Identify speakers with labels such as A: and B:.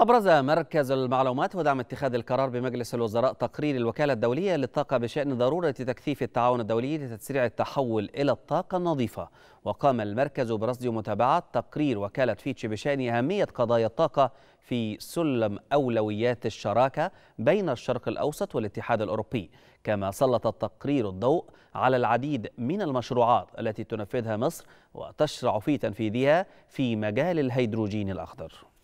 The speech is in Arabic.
A: أبرز مركز المعلومات ودعم اتخاذ القرار بمجلس الوزراء تقرير الوكالة الدولية للطاقة بشأن ضرورة تكثيف التعاون الدولي لتسريع التحول إلى الطاقة النظيفة وقام المركز برصد متابعة تقرير وكالة فيتش بشأن أهمية قضايا الطاقة في سلم أولويات الشراكة بين الشرق الأوسط والاتحاد الأوروبي كما سلط التقرير الضوء على العديد من المشروعات التي تنفذها مصر وتشرع في تنفيذها في مجال الهيدروجين الأخضر